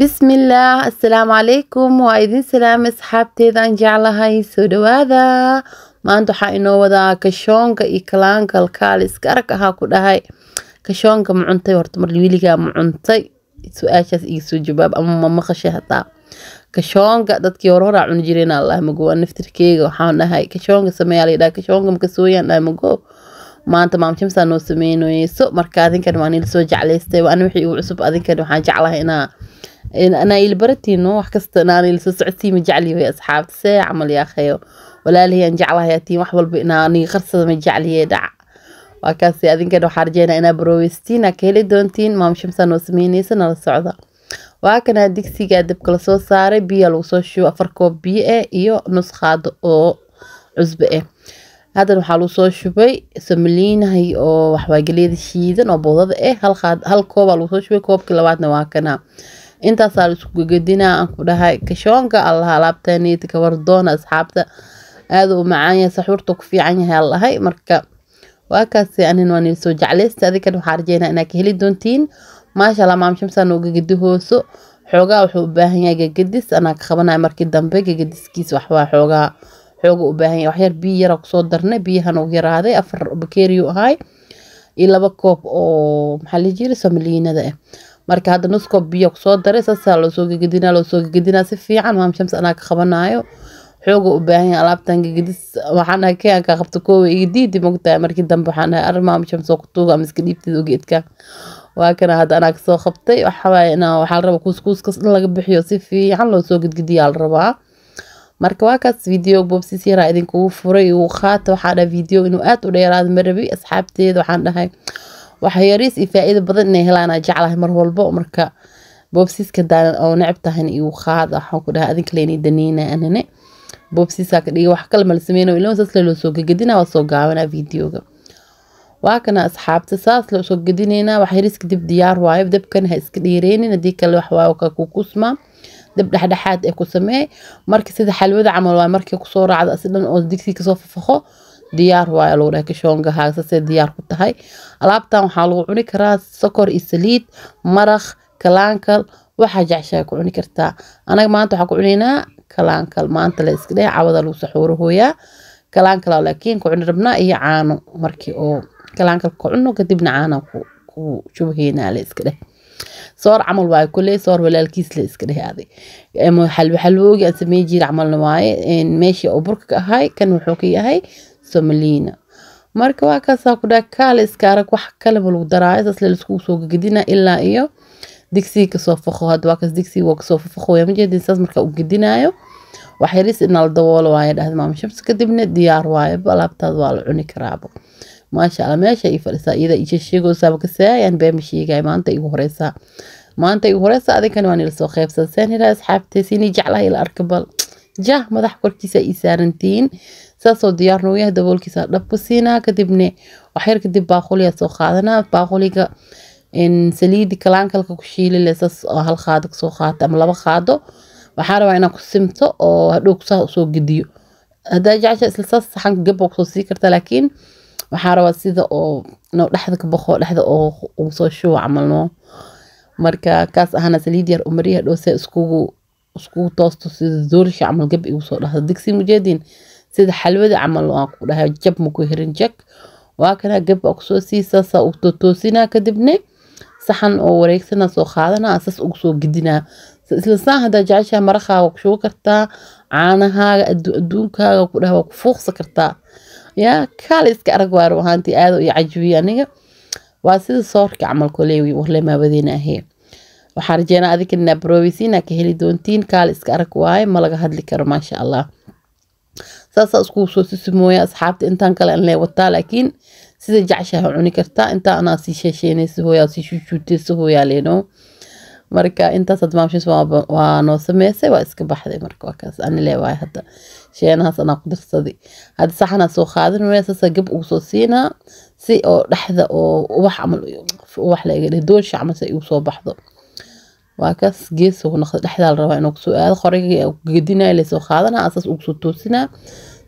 bismillaah assalaamu calaykum waa idin salaamay asxaabteedaan jeclahay soo dhawaada maanta waxaa inoo wadaa kashoonka iyo kalaanka alkaal iska arag ahaa ku dhahay kashoonka ma cuntay horta mar wiiligaa ma cuntay su-aashaas iga soo jawaab ama ma maqashay hataa kashoonka dadkii hore horaa cuni jireen allah mago waa naftirkeyga waxaan dhahay kashoonka sameeyaa la yidhaha kashoonka makasooyaan dhahay mago maanta maamjimsaa noo sameyneyso marka adinkan waan ilasoo jeclaystay waan wixii igu cusub adinkan waxaan jeclahay inaa anaa ilbaratiino wax kasta inaan ilso socodsiima jecliyoy asxaabta see camal yaakheyo walaalihii aan wax walba inaa aniga jecliye dhac waa kaasi adinkan waxaa rajeynaa inaa baroweystiin aa ka heli doontiin maamjimsaa noo sameyneysa nala socda waa kanaa digsiga dabka la saaray biyaa lagu soo shubo afar koob biyo eh iyo nus qaado oo cusbo eh haddana waxaa luu soo shubay samaliinahay oo waxbaa galeeda shiidan oo boodada eh hal koobaa lagusoo shubay koobkii labaadna waa kana intaasaa laisku gegadinaa aan ku dhahay kashoonka allah alaabtaneyti kawardoona asxaabta aada u macaanyahay saxuurta ku fiican yahay aan marka waa kaasi anin waa niil soo jeclaysta adikan waxaa rajeynaa inaad ka heli doontiin maasha allah maam shamsaan oo gegedi hooso xoogaa wuxuu u baahan yahay gegadis anaa ka qabanaya markii dambe gegadiskiisa waxbaa xoogaa xooga u baahan yahay waxyar biyo yara kusoo darnay biyahan uu yaraaday afar bakeeriyu ahay iyo laba koob oo maxaa la jiri samaliinada ah eh. marka hadda nus koob biyo kusoo daray saasaa loosoo gegedinaa loosoo gegedinaa si fiican maam shams anaa ka qabanaayo xooga u baahan yahay alaabtan gegedis waxaan ahay kee ankaa qabta koowa iga diidi mogtahay markii dambe waxaan ahay arrin maam shams oo ku ama iska dhiibteed ogeedka waa kana hadda anaa kasoo qabtay waxaa la rabaa kuuskuuskas in laga bixiyo si fiican loosoo gedgediyaa la rabaa marka waa kaas video boobsis yaraa idinkugu furay uu qaata waxaa dhaha video inuu aada u dheeraado marabi asxaabteeda waxaan dhahay waxayariis iyo faa badan inay helaana jeclahay mar walbo marka boobsiska daanan oo necab tahayna igu qaad waxaan ku dhahay adin kaleni daniina anane boobsiisaa ka dhigay wax kale malasameyna ilaa saas laloo soo gegedinaa waa soo gaabanaa videoga waa kana asxaabta saas la soo gegedineynaa waxyariiska dib diyaar waayo dabkana ha iska dhiireynin haddii kale wax waayo ka kukusmaa dib dhexdhexaad ee ku samee marka sida xalwada camal waay markii kusoo raacda si dhan oo digsi kasoo fafaqo diyaar waay lagu dhahay kashonga diyaar ku tahay alaabtan waxaa lagu cuni karaa sokor iyo saliid maraq kalaankal waxaa jecshaa ku cuni kartaa anaga maanta waxaa ku cunaynaa kalaankal maanta la iska dheh cawada lagu saxuurahooyaa kalaankal laakiin ku cuni rabnaa iyo caano markii oo kalaankal ka cuno kadibna caana ku shubaheenaa la iska dheh soor camal waayo koley soor walaalkiis la iska dheh aday xalwoxalwoogii aan sameey jira camalna waaye meeshii oo burka ka ahay kan wuxuu ka yahay somaliina marka waa kaasaa ku dhaa kaala iska arag wax kalaba lagu daraayo saas laiskugu soo gagadina ilaa iyo digsigii kasoo faqo hadda waa kaas digsigii waa kasoo faqo waa majeedin saas markaa u gadinaayo wax yaris inaa waaye dhahda maama kadibna diyaar waaye alaabtaad waa la cuni karaabo maashaalla meesha i fadhisaa iyada iisha sheegoosaaba kasaayaan beema sheegay maanta igu horeysaa maanta igu horeysa adinkan waan ila soo qeybsan saan jeclaha ila arkabal jah madax korkiisa i saarantiin saasoo diyaarnooyaha daboolkiisa dhabku siinaa kadibne waxyar kadib baaquliya soo qaadanaa baaquliga saliidi kalaankalka ku shiilile saas hal qaado kasoo qaato ama laba qaado waxaa rabaa inaan ku simto oo hadhow kusaa usoo gediyo haddaa jecesha isla saas saxanka gabba kusoo sii karta laakiin waxaa rabaa sida oo no dhexda ka baqo dhexda oo usoo shuwa camalno marka kaas ahaana saliid yar umari hadhow se iskugu iskugu toosto sida doorisha camal gab igu soo dhahdo digsi mujeedin sida xalwadii camal aan ku dhahay jab maku hirin jag waa kana gab baa kusoo siisaa saa u kadibne saxan oo wareegsana soo qaadanaa saas ugu soo gedinaa isla haddaa jeceshaha maraqaaga ku shugo kartaa caanahaaga adduunkaaga ku dhaha waa ku fuuqsa kartaa yaa kaal iska arag waa run ahaantii aado iyo cajibiye aniga waa sida soorka camalku leewi warle maabadeena ahee waxaan rajeynaa adinka nabrowis inaa ka heli doontiin kaale iska arag waaye ma laga hadli karo maasha allah saasaa iskugu soo sisi mooya asxaabta intaan kale an lee wataa laakiin sida jacshaha cuni kartaa intaa anaa sii sheesheynaysa hooyaa sii shujuutaysa hooyaa leenow marka intaas hadda maamshiis waa noo sameysay waa iska baxday marka waa kaas ani hadda sheenahaas anaa ku dirsaday hadda saxanaa soo qaadan waya saasa gab ugu siinaa si oo dhexda oo ubax camal ubax la iga doonsha camal si igu soo baxdo waa gees noqda dhexdaa la rabaa inuu kusoo aado qorigii gedinaya laysoo qaadanaa asaas ugu soo toosinaa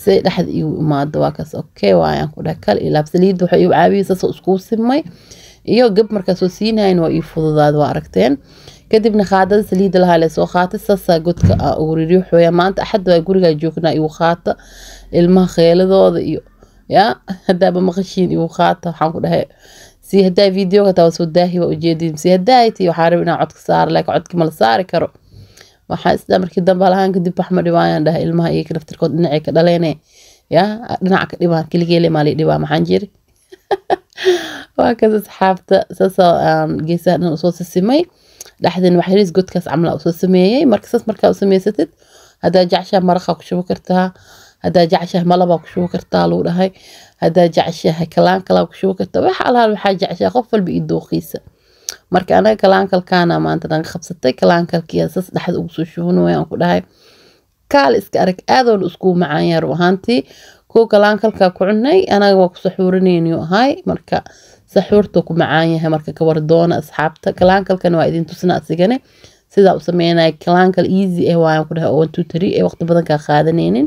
si dhexda igu imaado waa okay waayaan ku dheh kal iyo laab saliidda waxay igu caabiyey iskuu simay iyo gab markaa soo siinayan waa ii fududaad waa aragteen kadibna qaadada saliida lahaa leesoo qaatay saasaa godka a ugu ririyo xooyaa maanta axad waa gurigaa joognaa igu qaata ilmaha kheeladooda iyo yaa haddaaba maqashiin igu qaata waxaan ku dhahay si haddaa videoga hataa soo daahi waa ujeedin si haddaa tay waxaa raba inaa codka saara laakiin codkii mala saari karo waxaa isdhaa markii dambe lahaan kadib wax ma dhibaayaan dhahay ilmaha iyaga laftirkood e dhinacay e ka dhaleene yaa dhinaca ka dhibaan keligeele maa dhibaa maxaan jiri waa kaas asxaabta saasaa um, geesaha dhan usoo sisimay dhexdeen waxyariis godkaas camla usoo sameeyey marka saas markaa u haddaa jeceshaa maraqaa ku shubo kartaa haddaa jeceshaa malabaa ku shubo kartaa lagu dhahay haddaa jeceshaha kalaankalaa ku shubo kartaa wax alhaal waxaa jeceshaa qof walba iyo dooqiisa marka anaga kalaankalkaana maanta naga qabsatay kalaankalkiyaa saas dhexda ugu soo shubanawayan ku dhahay kaal iska arag aadoona iskuu macaan yaar ahaantii kuwa kalkaa ku cunay anaga waa ku saxuurinaynu ahay marka saxuurta ku macaan yahay marka kawar asxaabta galaankalkan waa idin tusna asigane sidaa u sameynaya galaankal easy ah eh, waayaan ku dhahay oo one two three ee eh, waqti badan qaadanaynin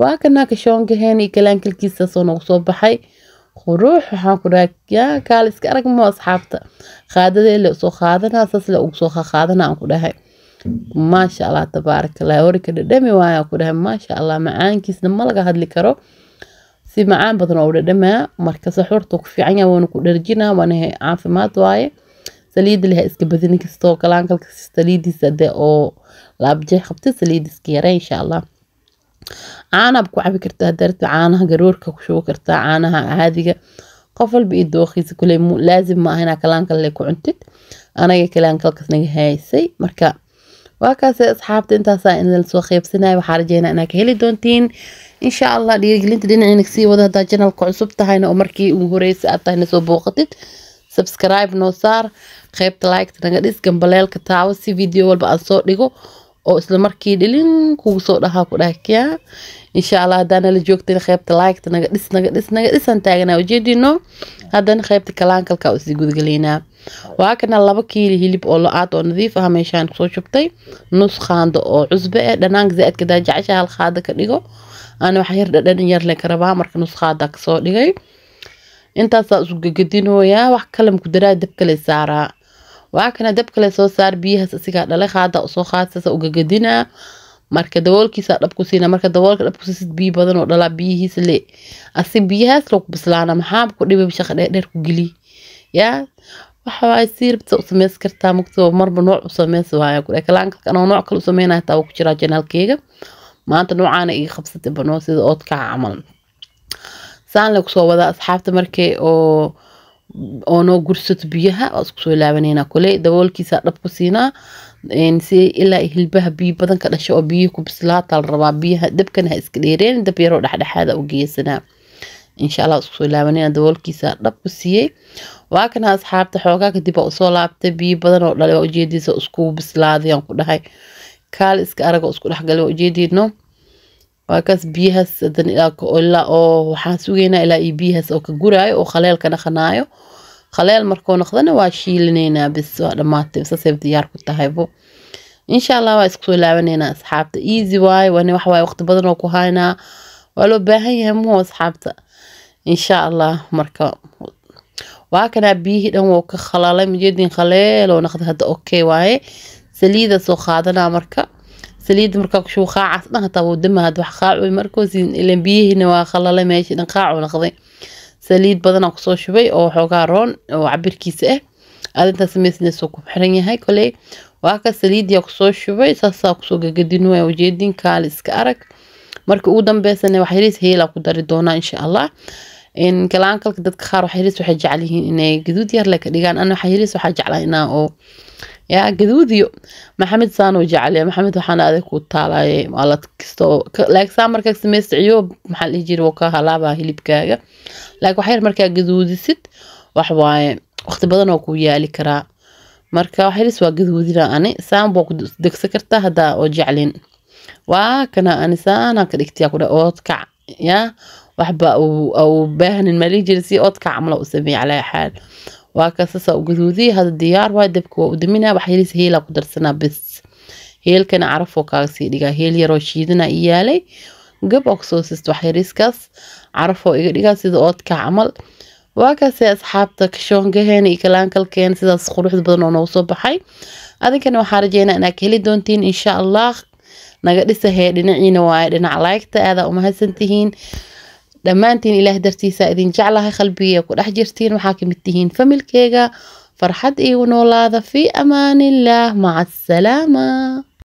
waa kanaa kashoongaheen iyo galaankalkiisaasoo nagu soo baxay quruux waxaan ku dhahay yaa kaala iska arag moo asxaabta qaadadee le soo qaadanaa saas le ugu soo qaqaadanaa aan ku dhahay maasha allah tabaarakallah warka dhadhami waayaa ku dhahay maasha allah macaankiisna ma laga hadli karo si macaan badan oo u dhadhamaa marka saxuurta ku fiican yahay ku dharjinaa waana caafimaad waaye saliida leha iska badin kastoo kalaankal saliidiisa de oo laabjeex qabta saliida iska yara insha allah caanaad ku cabi kartaa darta caanaha garoorka ku shubo kartaa caanaha caadiga qof walba iyo dooqiisa kule laazim ma ah inaa kalaankal ku cuntid anaga kalaankalkas naga haysay marka waa kaasi asxaabta intaasaa idin lasoo qeybsanaya waxaa rajeynaa inaa ka heli doontiin insha allah dhiirigelinta dhinaciina kasii wada haddaa janalka cusub tahayna oo markii ugu horeysa aad tahayna soo booqatid subscribe noo saar qeybta liketa naga dhis gambaleelka taawo si video walba aan soo dhigo oo isla markii dhilin kugu soo dhahaa ku dhaakiya insha allah haddaana la joogteen qeybta liketa naga dhis naga dhis naga waxaa kana laba kiili hilib oo lo-aad oo nadiif ah meeshaan kusoo shubtay nus qaando oo cusbe eh dhanaanka zaaidka daa hal qaada ka dhigo ana wax yar dhadhan yarle ka rabaa marka nus qaada kasoo dhigay intaasaa isu wax kalam ku daraa dabkale saaraa waxaa kana dabkale soo saar biyahaas isigaa dhalay qaadaa usoo qaadsaasa ugagadinaa marka daboolkiisa dhab siina marka daboolka dhab siisid biyo badan oo dhalaa biyihiisa le asi biyahaas lagu bislaana maxaa ku dhiba shaqa dheerdheer ku geli yaa waxawaay siirabta u sameys kartaa mugtiba marba maanta noocaana ii qabsatay banoo sida kusoo wadaa asxaabta markay oo gursato biyaha waa soo laabanayna koley daboolkiisa dhab siinaa ilaa hilbaha biyo badan dhasha oo biyihii ku bislaataa biyaha dabkana ha iska dheereen dab yaroo u geysanaa insha alla iskusoo daboolkiisa dhab u siiyey waa kana asxaabta xoogaa kadib waa usoo laabtay biyo badan oo dhale waa ujeediisa iskuu bislaadayaan ku dhahay kaal iska aragoo isku dhexgalay waa ujeediino waa kaas biyahaas hadan ilaa oo waxaan sugaynaa ilaa iyo biyahaas oo ka guraayo oo khaleelka dhaqanaayo khaleel markoo noqdana waa shiilinaynaa bis waa dhammaatay saseeb diyaar ku tahaybo insha allah waa iskusoo ilaabanaynaa asxaabta easy waaye wana waxwaaye waqti badan oo ku haynaa waa loo baahan yahay muhu asxaabta insha allah marka waakanaa kanaa biyihii dhan wou ka khalalay mujadiin khaleelow naqda hadda okay waaye saliida soo qaadanaa marka saliida markaa kushuu qaacaas dhan hataa wuu damahad wax qaacu markoosiin ilan biyihiina waa khalalay meeshii dhan qaacu naqday saliid badanaa kusoo shubay oo waxoogaa roon oo cabirkiisa ah eh. arintaas meesneesuu ku xiran yahay koley waa ka saliidyaa kusoo shubay saasaa kusoo gagadinwaya ujeedin kaali iska arag marka ugu dambeysana waxyariis heelaa ku dari doonaa insha allah galaankalka dadka qaar waxaylis waxay jecel yihiin inay gaduud yar le ka dhigaan ana waxaylis waxaa jeclaa inaa oo yaa gaduudiyo maxamed saanoo jeclaya maxamed waxaan aaday ku taalaye maalad kastoo like saa markaa samaysticiyo maxaa dhihi jira ka halaabaa hilibkaaga like waxyar markaa gaduudisid wax waaye waqti badan oo ku yaali karaa marka waxaylis waa gaduudina ani saan baa ku kartaa haddaa oo jeclin waa kana ani saanaa ka dhigtiyaa kudha ood yaa waxba u baahnin maliijiri si odka camal u sameeya calaa xaal waa ka hada diyaar waa dabka waa u daminaa wax yariis heelaa ku darsanaa bis heelkana carafoo kaaga sii dhigaa heel yaroo shiidana i yaalay gab oo wax yariiskaas carafoo iga dhigaa sida oodka camal waa asxaabta kashoongaheena iyo kalaankalkeena sidaas quruxda badan oo noogu soo baxay adinkana waxaa rajeynaa inaad ka heli doontiin insha allah naga dhisa hee dhinaciina waaye dhinac laygta aadaa umahadsantihiin dhammaantiin ilaah dartiisa idin jeclahay qalbigiiya ku dhex jirtiin waxaa kamid tihiin familkeega farxad iigu noolaada fii amaaniillaah maca asalaama